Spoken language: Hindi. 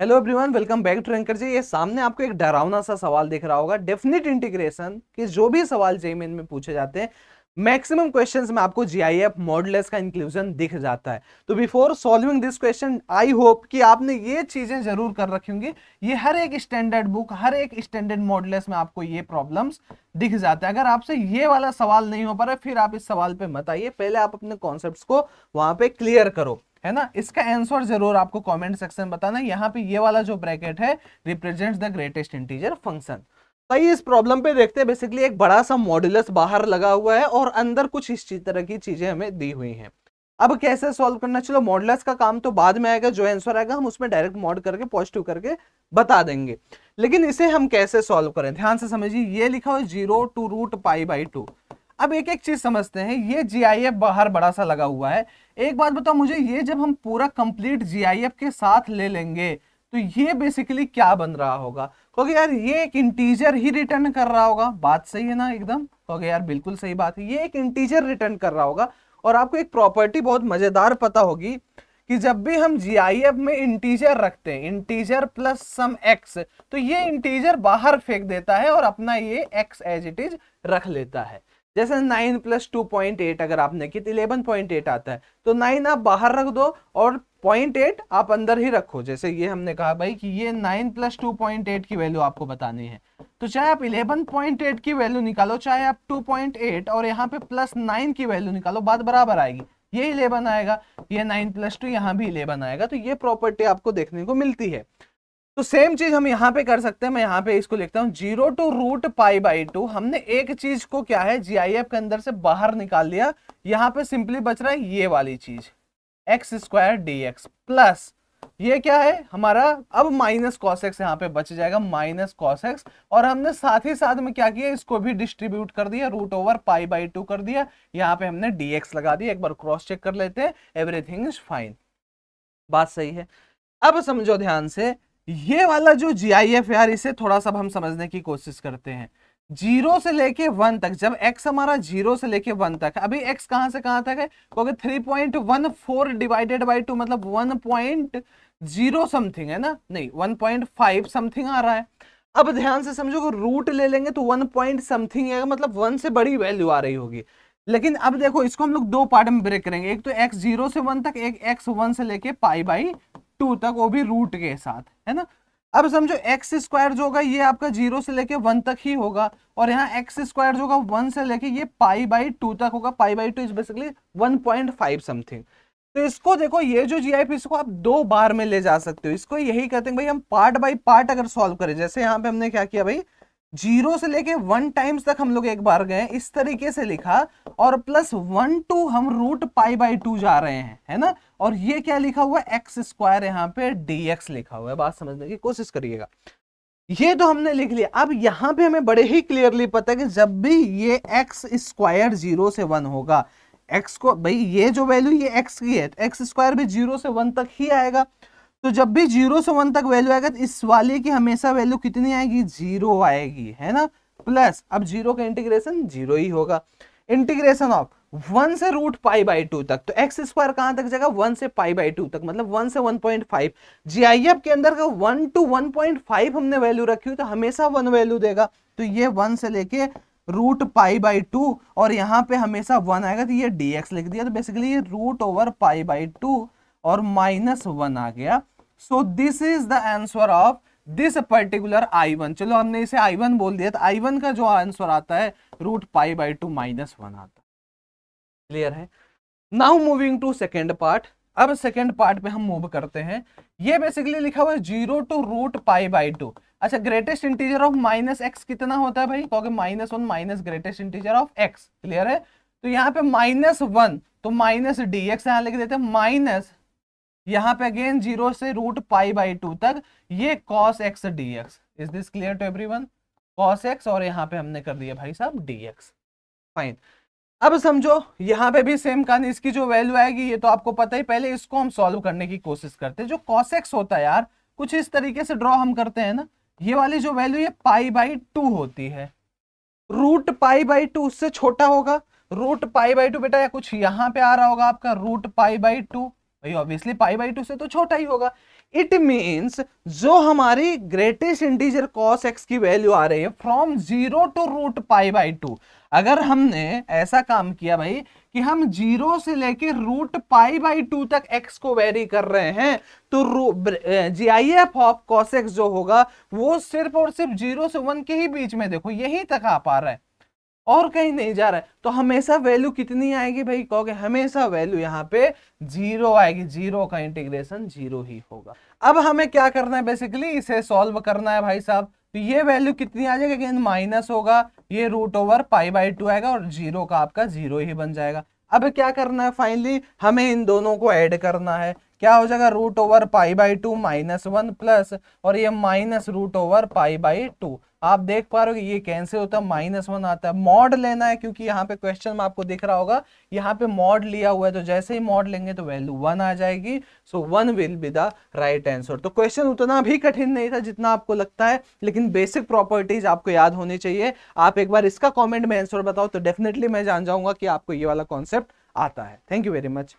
hello everyone welcome back to Ranker ji ये सामने आपको एक डरावना सा सवाल दिख रहा होगा डेफिनेट इंटीग्रेशन के जो भी सवाल जेई में पूछे जाते हैं मैक्सिमम क्वेश्चंस में आपको जीआईएफ मॉडल्स का इंक्लूजन दिख जाता है तो before solving this question I hope कि आपने ये चीजें जरूर कर रखी होंगी ये हर एक स्टैंडर्ड बुक हर एक स्टैंडर्ड मॉडल्स में आपको ये प्रॉब्लम्स दिख जाते हैं अगर आपसे ये वाला सवाल नहीं हो पा रहा फिर आप इस सवाल पे मत आइए पहले आप अपने कॉन्सेप्ट को वहां पे क्लियर करो है ना इसका आंसर जरूर आपको कमेंट सेक्शन बताना यहाँ पे ये वाला जो ब्रैकेट है represents the greatest integer function भाई इस प्रॉब्लम पे देखते हैं बेसिकली एक बड़ा सा मॉड्यूलस बाहर लगा हुआ है और अंदर कुछ इस तरह की चीज़ें हमें दी हुई हैं अब कैसे सॉल्व करना चलो मॉड्यूलस का काम तो बाद में आएगा जो आंसर आएगा हम उसमें डायरेक्ट मॉड करके पॉजिटिव करके बता देंगे लेकिन इसे हम कैसे सॉल्व करें ध्यान से समझिए ये लिखा हुआ zero to root pi by two अब एक एक चीज समझते हैं ये जी बाहर बड़ा सा लगा हुआ है एक बात बताओ मुझे ये जब हम पूरा कंप्लीट जी के साथ ले लेंगे तो ये बेसिकली क्या बन रहा होगा क्योंकि यार ये एक इंटीजर ही रिटर्न कर रहा होगा बात सही है ना एकदम क्योंकि यार बिल्कुल सही बात है ये एक इंटीजर रिटर्न कर रहा होगा और आपको एक प्रॉपर्टी बहुत मजेदार पता होगी कि जब भी हम जी में इंटीजर रखते हैं इंटीजर प्लस सम एक्स तो ये इंटीजर बाहर फेंक देता है और अपना ये एक्स एज इट इज रख लेता है जैसे nine plus two point eight अगर आपने की तो इलेवन पॉइंट एट आता है तो नाइन आप बाहर रख दो और पॉइंट एट आप अंदर ही रखो जैसे ये हमने कहा भाई कि ये nine plus two point eight की वैल्यू आपको बतानी है तो चाहे आप इलेवन पॉइंट एट की वैल्यू निकालो चाहे आप टू पॉइंट एट और यहाँ पे प्लस नाइन की वैल्यू निकालो बात बराबर आएगी ये इलेवन आएगा ये नाइन प्लस टू यहाँ भी इलेवन आएगा तो ये प्रॉपर्टी आपको देखने को मिलती है तो सेम चीज हम यहाँ पे कर सकते हैं मैं यहाँ पे इसको लिखता हूं zero to root pi by two हमने एक चीज को क्या है जीआईएफ के अंदर से बाहर निकाल लिया यहां पे सिंपली बच रहा है ये वाली चीज x square d x plus ये क्या है हमारा अब माइनस कॉस एक्स यहाँ पे बच जाएगा माइनस कॉस एक्स और हमने साथ ही साथ में क्या किया इसको भी डिस्ट्रीब्यूट कर दिया root over pi by two कर दिया यहाँ पे हमने डी एक्स लगा दिया एक बार क्रॉस चेक कर लेते हैं एवरीथिंग इज फाइन बात सही है अब समझो ध्यान से ये वाला जो जी आई एफ यार इसे थोड़ा सा हम समझने की कोशिश करते हैं जीरो से लेके वन तक जब एक्स हमारा जीरो से लेके वन तक अभी एक्स कहां से कहां तक है क्योंकि three point one four divided by two मतलब वन पॉइंट जीरो समथिंग है ना नहीं वन पॉइंट फाइव समथिंग आ रहा है अब ध्यान से समझो रूट ले लेंगे तो वन पॉइंट समथिंग है मतलब वन से बड़ी वैल्यू आ रही होगी लेकिन अब देखो इसको हम लोग दो पार्ट में ब्रेक करेंगे एक तो एक्स जीरो से वन तक एक एक्स वन से लेके पाई बाई टू तक वो भी रूट के साथ है ना अब समझो एक्स स्क्वायर जो होगा ये आपका जीरो से लेके वन तक ही होगा और यहाँ एक्स स्क्वायर जो होगा वन से लेके ये पाई बाई टू तक होगा pi by two is basically one point five something तो इसको देखो ये जो जी आई पी इसको आप दो बार में ले जा सकते हो इसको यही कहते हैं भाई हम पार्ट बाई पार्ट अगर सॉल्व करें जैसे यहाँ पे हमने क्या किया भाई जीरो से लेके वन टाइम्स तक हम लोग एक बार गए इस तरीके से लिखा और प्लस वन टू हम रूट पाई बाई टू जा रहे हैं है ना और ये क्या लिखा हुआ एक्स स्क्वायर यहाँ पे डीएक्स लिखा हुआ है बात समझने की कोशिश करिएगा ये तो हमने लिख लिया अब यहाँ पे हमें बड़े ही क्लियरली पता है कि जब भी ये एक्स स्क्वायर जीरो से वन होगा एक्स को भाई ये जो वैल्यू ये एक्स की है एक्स तो स्क्वायर भी जीरो से वन तक ही आएगा तो जब भी जीरो से वन तक वैल्यू आएगा तो इस वाले की हमेशा वैल्यू कितनी आएगी जीरो आएगी है ना प्लस अब जीरो का इंटीग्रेशन जीरो ही होगा इंटीग्रेशन ऑफ वन से रूट पाई बाई टू तक तो एक्स स्क्वायर कहां तक जाएगा वन से पाई बाई टू तक मतलब वन से one point five G I F के अंदर का one two one point five हमने वैल्यू रखी हुई तो हमेशा वन वैल्यू देगा तो ये वन से लेके रूट पाई बाई टू और यहां पे हमेशा वन आएगा तो ये डी एक्स लिख दिया तो बेसिकली ये root over pi by two और माइनस वन आ गया so this is the answer of this particular I one चलो हमने इसे आई वन बोल दिया तो आई वन का जो आंसर आता है root pi by two minus one आता है क्लियर है now moving to second part अब सेकेंड पार्ट में हम मूव करते हैं ये बेसिकली लिखा हुआ है zero to root pi by two अच्छा greatest integer of minus x कितना होता है भाई क्योंकि minus one minus greatest integer of x clear है तो यहाँ पे माइनस वन तो माइनस डी एक्स यहाँ लिख देते हैं माइनस यहाँ पे अगेन जीरो से रूट पाई बाई टू तक ये cos x d x is this clear to every one cos x और यहाँ पे हमने कर दिया भाई साहब डी एक्स फाइन अब समझो यहाँ पे भी सेम कहानी इसकी जो वैल्यू आएगी ये तो आपको पता ही पहले इसको हम सॉल्व करने की कोशिश करते हैं जो कॉस एक्स होता है यार कुछ इस तरीके से ड्रॉ हम करते हैं ना ये वाली जो वैल्यू ये पाई बाई टू होती है रूट पाई बाई टू उससे छोटा होगा रूट पाई बाई टू बेटा या कुछ यहाँ पे आ रहा होगा आपका रूट पाई बाई टू भाई ऑब्वियसली पाई बाई टू से तो छोटा ही होगा इट मीन्स जो हमारी ग्रेटेस्ट इंटीजर कॉस एक्स की वैल्यू आ रही है from zero to root pi by two अगर हमने ऐसा काम किया भाई कि हम जीरो से लेके रूट पाई बाई टू तक एक्स को वेरी कर रहे हैं तो G I F of cos x जो होगा वो सिर्फ और सिर्फ जीरो से वन के ही बीच में देखो यही तक आ पा रहा है और कहीं नहीं जा रहा है तो हमेशा वैल्यू कितनी आएगी भाई कहोगे हमेशा वैल्यू यहाँ पे जीरो आएगी जीरो का इंटीग्रेशन जीरो ही होगा अब हमें क्या करना है बेसिकली इसे सॉल्व करना है भाई साहब तो ये वैल्यू कितनी आ जाएगी माइनस होगा ये root over pi by two आएगा और जीरो का आपका जीरो ही बन जाएगा अब क्या करना है फाइनली हमें इन दोनों को ऐड करना है क्या हो जाएगा root over pi by two minus one plus और ये minus root over pi by two आप देख पा रहे हो ये कैंसिल होता है माइनस वन आता है मॉड लेना है क्योंकि यहाँ पे क्वेश्चन में आपको दिख रहा होगा यहाँ पे मॉड लिया हुआ है तो जैसे ही मॉड लेंगे तो वैल्यू वन आ जाएगी so one will be the right answer तो क्वेश्चन उतना भी कठिन नहीं था जितना आपको लगता है लेकिन बेसिक प्रॉपर्टीज आपको याद होनी चाहिए आप एक बार इसका कॉमेंट में आंसर बताओ तो डेफिनेटली मैं जान जाऊंगा कि आपको ये वाला कॉन्सेप्ट आता है थैंक यू वेरी मच